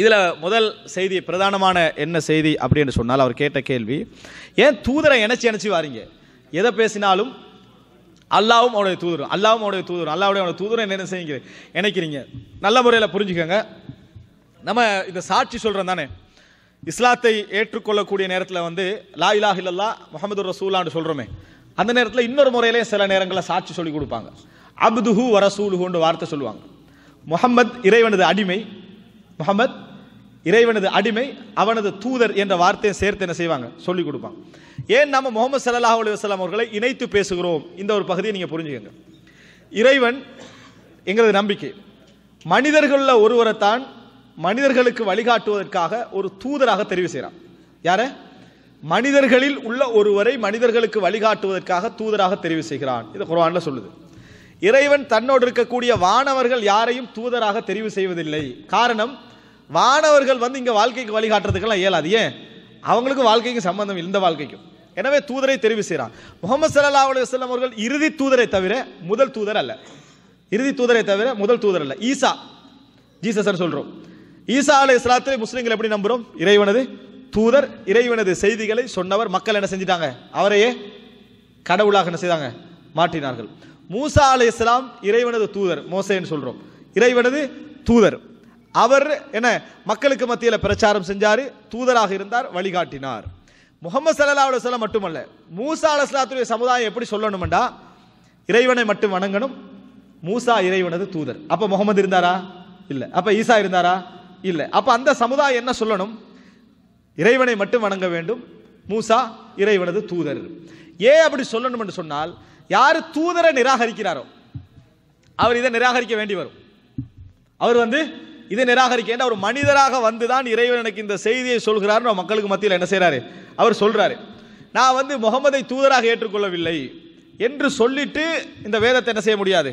இதில் முதல் செய்தி பிரதானமான என்ன செய்தி அப்படின்னு சொன்னால் அவர் கேட்ட கேள்வி ஏன் தூதரை இணைச்சி இணைச்சி வாரீங்க எதை பேசினாலும் அல்லாவும் அவனுடைய தூதரும் அல்லாவும் அவனுடைய தூதரும் அல்லாவுடைய அவனுடைய தூதரும் என்ன செய்யுங்க நினைக்கிறீங்க நல்ல முறையில் புரிஞ்சுக்கோங்க நம்ம இந்த சாட்சி சொல்கிறோம் தானே இஸ்லாத்தை ஏற்றுக்கொள்ளக்கூடிய நேரத்தில் வந்து லா இலாஹ் இல்லல்லா முகமது ரசூலான்னு சொல்கிறோமே அந்த நேரத்தில் இன்னொரு முறையிலே சில நேரங்களில் சாட்சி சொல்லி கொடுப்பாங்க அப்துஹு வரசூலுகுன்ற வார்த்தை சொல்லுவாங்க முகமது இறைவனது அடிமை முகமது இறைவனது அடிமை அவனது தூதர் என்ற வார்த்தையை சேர்த்து என்ன செய்வாங்க சொல்லிக் கொடுப்பாங்க ஏன் நம்ம முகமது சல்லாஹ் அலி வஸ்லாம் அவர்களை இணைத்து பேசுகிறோம் இந்த ஒரு பகுதியை நீங்கள் புரிஞ்சுக்கங்க இறைவன் எங்களது நம்பிக்கை மனிதர்களில் ஒருவரைத்தான் மனிதர்களுக்கு வழிகாட்டுவதற்காக ஒரு தூதராக தெரிவு செய்கிறான் யார மனிதர்களில் உள்ள ஒருவரை மனிதர்களுக்கு வழிகாட்டுவதற்காக தூதராக தெரிவு செய்கிறான் இது குரான்ல சொல்லுது இறைவன் தன்னோடு இருக்கக்கூடிய வானவர்கள் யாரையும் தூதராக தெரிவு செய்வதில்லை காரணம் வானவர்கள் வந்து இங்கே வாழ்க்கைக்கு வழிகாட்டுறதுக்கெல்லாம் இயலாது ஏன் அவங்களுக்கும் வாழ்க்கைக்கும் சம்பந்தம் இந்த வாழ்க்கைக்கும் எனவே தூதரை தெரிவு செய்கிறான் முகமது சல்லா அலி அவர்கள் இறுதி தூதரை தவிர முதல் தூதர் அல்ல இறுதி தூதரை தவிர முதல் தூதர் அல்ல ஈசா ஜீசஸ் சொல்கிறோம் ஈசா அலை இஸ்லாத்திலே முஸ்லீம்கள் எப்படி நம்புகிறோம் இறைவனது தூதர் இறைவனது செய்திகளை சொன்னவர் மக்கள் என்ன செஞ்சிட்டாங்க அவரையே கடவுளாக என்ன செய்தாங்க மாற்றினார்கள் மூசா அலை இஸ்லாம் இறைவனது தூதர் மோசேன்னு சொல்கிறோம் இறைவனது தூதர் அவர் என்ன மக்களுக்கு மத்தியில் பிரச்சாரம் செஞ்சார் தூதராக இருந்தார் வழிகாட்டினார் முகமது சல்லா அலுவலம் மட்டுமல்ல மூசா அலஸ்லாத்துடைய சமுதாயம் எப்படி சொல்லணும்டா இறைவனை மட்டும் வணங்கணும் மூசா இறைவனது தூதர் அப்போ முகமது இருந்தாரா இல்லை அப்போ ஈசா இருந்தாரா இல்லை அப்போ அந்த சமுதாயம் என்ன சொல்லணும் இறைவனை மட்டும் வணங்க வேண்டும் மூசா இறைவனது தூதர் ஏன் அப்படி சொல்லணும் என்று சொன்னால் யார் தூதரை நிராகரிக்கிறாரோ அவர் இதை நிராகரிக்க வேண்டி வரும் அவர் வந்து இதை நிராகரிக்க ஒரு மனிதராக வந்துதான் இறைவன் எனக்கு இந்த செய்தியை சொல்கிறார் மக்களுக்கு மத்தியில் என்ன செய்கிறாரு அவர் சொல்கிறாரு நான் வந்து முகமதை தூதராக ஏற்றுக்கொள்ளவில்லை என்று சொல்லிட்டு இந்த வேதத்தை என்ன செய்ய முடியாது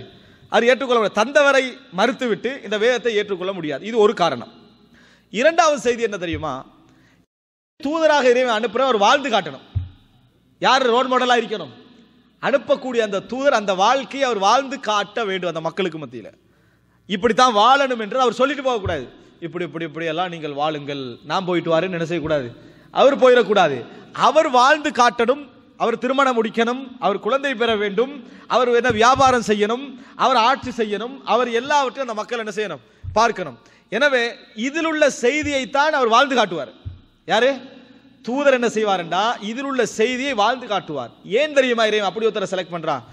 அது ஏற்றுக்கொள்ள தந்தவரை மறுத்துவிட்டு இந்த வேதத்தை ஏற்றுக்கொள்ள முடியாது இது ஒரு காரணம் இரண்டாவது செய்தி என்ன தெரியுமா தூதராக இறைவன் அனுப்புகிற அவர் வாழ்ந்து காட்டணும் யார் ரோல் மாடலாக இருக்கணும் அனுப்பக்கூடிய அந்த தூதர் அந்த வாழ்க்கையை அவர் வாழ்ந்து காட்ட வேண்டும் அந்த மக்களுக்கு மத்தியில் இப்படித்தான் வாழணும் என்று அவர் சொல்லிட்டு போகக்கூடாது இப்படி இப்படி இப்படி எல்லாம் நீங்கள் வாழுங்கள் நான் போயிட்டு வாருன்னு என்ன செய்யக்கூடாது அவர் போயிடக்கூடாது அவர் வாழ்ந்து காட்டணும் அவர் திருமணம் முடிக்கணும் அவர் குழந்தை பெற வேண்டும் அவர் என்ன வியாபாரம் செய்யணும் அவர் ஆட்சி செய்யணும் அவர் எல்லாவற்றையும் அந்த மக்கள் என்ன செய்யணும் பார்க்கணும் எனவே இதில் உள்ள செய்தியைத்தான் அவர் வாழ்ந்து காட்டுவார் யாரு தூதர் என்ன என்றா இதில் உள்ள செய்தியை வாழ்ந்து காட்டுவார் ஏன் தெரியுமா இறையும் அப்படி ஒருத்தரை செலக்ட் பண்ணுறான்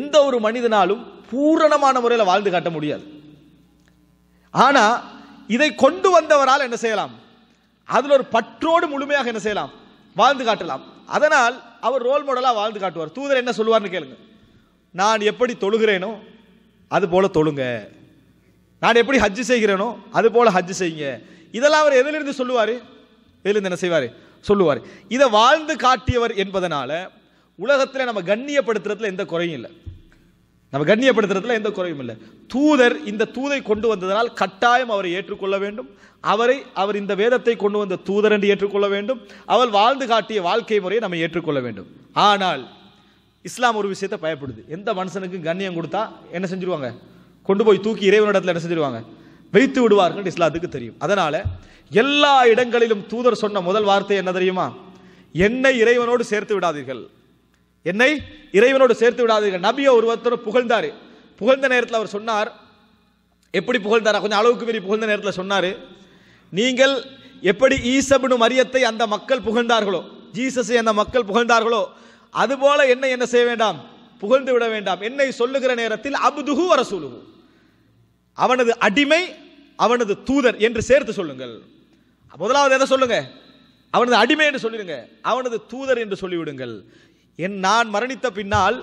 எந்த ஒரு மனிதனாலும் பூரணமான முறையில் வாழ்ந்து காட்ட முடியாது ஆனால் இதை கொண்டு வந்தவரால் என்ன செய்யலாம் அதில் ஒரு பற்றோடு முழுமையாக என்ன செய்யலாம் வாழ்ந்து காட்டலாம் அதனால் அவர் ரோல் மாடலாக வாழ்ந்து காட்டுவார் தூதர் என்ன சொல்லுவார்னு கேளுங்க நான் எப்படி தொழுகிறேனோ அது போல தொழுங்க நான் எப்படி ஹஜ்ஜு செய்கிறேனோ அது போல ஹஜ்ஜு செய்யுங்க இதெல்லாம் அவர் எதிலிருந்து சொல்லுவார் எதிலிருந்து என்ன செய்வார் சொல்லுவார் இதை வாழ்ந்து காட்டியவர் என்பதனால உலகத்தில் நம்ம கண்ணியப்படுத்துறதுல எந்த குறையும் இல்லை நம்ம கண்ணியப்படுத்துறதுல எந்த குறையும் இல்லை தூதர் இந்த தூதை கொண்டு வந்ததனால் கட்டாயம் அவரை ஏற்றுக்கொள்ள வேண்டும் அவரை அவர் இந்த வேதத்தை கொண்டு வந்த தூதர் என்று ஏற்றுக்கொள்ள வேண்டும் அவள் வாழ்ந்து காட்டிய வாழ்க்கை முறையை நம்ம ஏற்றுக்கொள்ள வேண்டும் ஆனால் இஸ்லாம் ஒரு விஷயத்தை பயப்படுது எந்த மனுஷனுக்கும் கண்ணியம் கொடுத்தா என்ன செஞ்சிருவாங்க கொண்டு போய் தூக்கி இறைவனிடத்தில் என்ன செஞ்சிருவாங்க வைத்து விடுவார்கள் இஸ்லாத்துக்கு தெரியும் அதனால எல்லா இடங்களிலும் தூதர் சொன்ன முதல் வார்த்தை என்ன தெரியுமா என்னை இறைவனோடு சேர்த்து விடாதீர்கள் என்னை இறைவனோடு சேர்த்து விடாதீர்கள் நபியை ஒருவத்தோடு புகழ்ந்தார் புகழ்ந்த நேரத்தில் அவர் சொன்னார் எப்படி புகழ்ந்தாரா கொஞ்சம் அளவுக்கு மீறி புகழ்ந்த நேரத்தில் சொன்னார் நீங்கள் எப்படி ஈசபனு மரியத்தை அந்த மக்கள் புகழ்ந்தார்களோ ஜீசஸை அந்த மக்கள் புகழ்ந்தார்களோ அதுபோல என்ன என்ன செய்ய வேண்டாம் புகழ்ந்து விட வேண்டாம் என்னை சொல்லுகிற நேரத்தில் அபுதுகு வர சொல்லுகு அவனது அடிமை அவனது தூதர் என்று சேர்த்து சொல்லுங்கள் முதலாவது எதை சொல்லுங்க அவனது அடிமை என்று சொல்லிடுங்க அவனது தூதர் என்று சொல்லிவிடுங்கள் என் நான் மரணித்த பின்னால்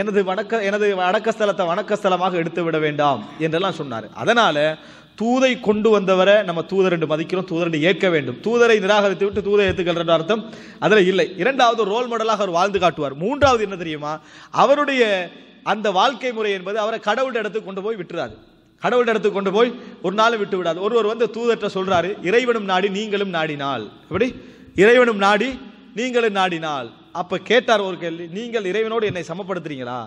எனது வணக்க எனது அடக்கஸ்தலத்தை வணக்கஸ்தலமாக எடுத்து விட வேண்டாம் என்றெல்லாம் சொன்னார் அதனால் தூதை கொண்டு வந்தவரை நம்ம தூதர் என்று மதிக்கிறோம் தூதர் என்று ஏற்க வேண்டும் தூதரை நிராகரித்து விட்டு தூதரை ஏற்றுக்கல்ற அர்த்தம் அதில் இல்லை இரண்டாவது ரோல் மாடலாக அவர் வாழ்ந்து காட்டுவார் மூன்றாவது என்ன தெரியுமா அவருடைய அந்த வாழ்க்கை முறை என்பது அவரை கடவுள் இடத்துக்கு கொண்டு போய் விட்டுறாரு கடவுள் இடத்துக்கு கொண்டு போய் ஒரு நாள் விட்டு விடாது ஒருவர் வந்து தூதற்ற சொல்கிறாரு இறைவனும் நாடி நீங்களும் நாடினால் எப்படி இறைவனும் நாடி நீங்களும் நாடினால் அப்போ கேட்டார் ஒரு கேள்வி நீங்கள் இறைவனோடு என்னை சமப்படுத்துறீங்களா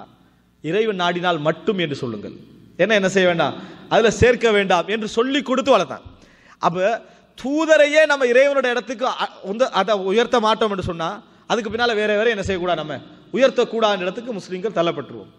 இறைவன் நாடினால் மட்டும் என்று சொல்லுங்கள் என்ன என்ன செய்ய வேண்டாம் அதில் சேர்க்க வேண்டாம் என்று சொல்லி கொடுத்து வளர்த்தான் அப்போ தூதரையே நம்ம இறைவனோட இடத்துக்கு வந்து அதை உயர்த்த மாட்டோம் என்று சொன்னால் அதுக்கு பின்னால் வேற வேற என்ன செய்யக்கூடாது நம்ம உயர்த்தக்கூடாத இடத்துக்கு முஸ்லீம்கள் தள்ளப்பட்டுருவோம்